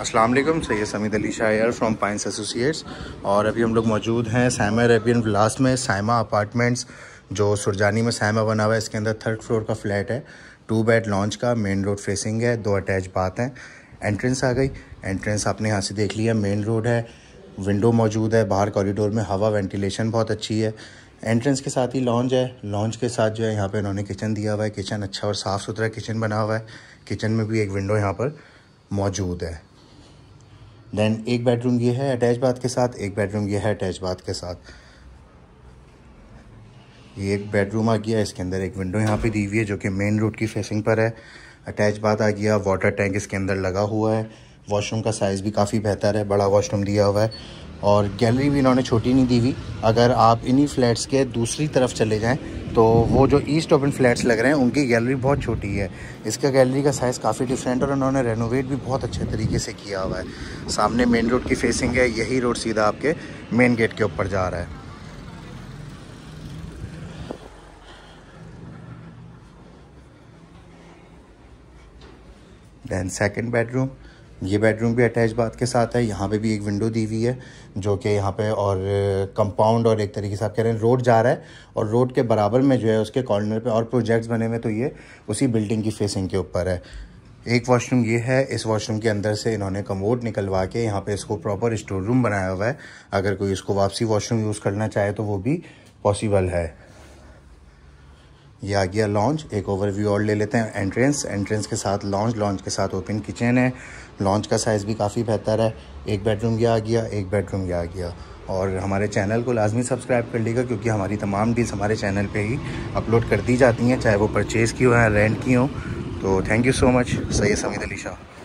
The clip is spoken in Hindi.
असलम वालेकुम सैयद समीद अली शायर फ्राम पाइंस एसोसिएट्स और अभी हम लोग मौजूद हैं सामा अरेबियन विलास में सैमा अपार्टमेंट्स जो सुरजानी में सैमा बना हुआ है इसके अंदर थर्ड फ्लोर का फ्लैट है टू बेड लॉन्च का मेन रोड फेसिंग है दो अटैच बात हैं एंट्रेंस आ गई एंट्रेंस आपने यहाँ से देख लिया मेन रोड है विंडो मौजूद है बाहर कॉरिडोर में हवा वेंटिलेशन बहुत अच्छी है एंट्रेंस के साथ ही लॉन्च है लॉन्च के साथ जो है यहाँ पर उन्होंने किचन दिया हुआ है किचन अच्छा और साफ़ सुथरा किचन बना हुआ है किचन में भी एक विंडो यहाँ पर मौजूद है देन एक बेडरूम ये है अटैच बाथ के साथ एक बेडरूम ये है अटैच बाथ के साथ ये एक बेडरूम आ गया इसके अंदर एक विंडो यहाँ पे दी हुई है जो कि मेन रोड की फेसिंग पर है अटैच बाथ आ गया वाटर टैंक इसके अंदर लगा हुआ है वॉशरूम का साइज़ भी काफ़ी बेहतर है बड़ा वॉशरूम दिया हुआ है और गैलरी भी इन्होंने छोटी नहीं दी हुई अगर आप इन्हीं फ्लैट्स के दूसरी तरफ चले जाएं तो वो जो ईस्ट ओपन फ्लैट्स लग रहे हैं उनकी गैलरी बहुत छोटी है इसका गैलरी का साइज़ काफ़ी डिफरेंट और इन्होंने रेनोवेट भी बहुत अच्छे तरीके से किया हुआ है सामने मेन रोड की फेसिंग है यही रोड सीधा आपके मेन गेट के ऊपर जा रहा है दैन सेकेंड बेडरूम ये बेडरूम भी अटैच बाथ के साथ है यहाँ पे भी एक विंडो दी हुई है जो कि यहाँ पे और कंपाउंड uh, और एक तरीके से आप कह रहे हैं रोड जा रहा है और रोड के बराबर में जो है उसके कॉर्नर पे और प्रोजेक्ट्स बने हुए तो ये उसी बिल्डिंग की फेसिंग के ऊपर है एक वॉशरूम ये है इस वॉशरूम के अंदर से इन्होंने कमोड निकलवा के यहाँ पर इसको प्रॉपर स्टोर रूम बनाया हुआ है अगर कोई इसको वापसी वॉशरूम यूज़ करना चाहे तो वो भी पॉसिबल है ये आ गया लॉन्च एक ओवरव्यू और ले लेते हैं एंट्रेंस एंट्रेंस के साथ लॉन्च लॉन्च के साथ ओपन किचन है लॉन्च का साइज़ भी काफ़ी बेहतर है एक बेडरूम यह आ गया एक बेडरूम यह आ गया और हमारे चैनल को लाजमी सब्सक्राइब कर लीजिएगा क्योंकि हमारी तमाम डील्स हमारे चैनल पे ही अपलोड कर दी जाती हैं चाहे वो परचेज़ की हो या रेंट की हो तो thank you so much Syed Sameed Ali Shah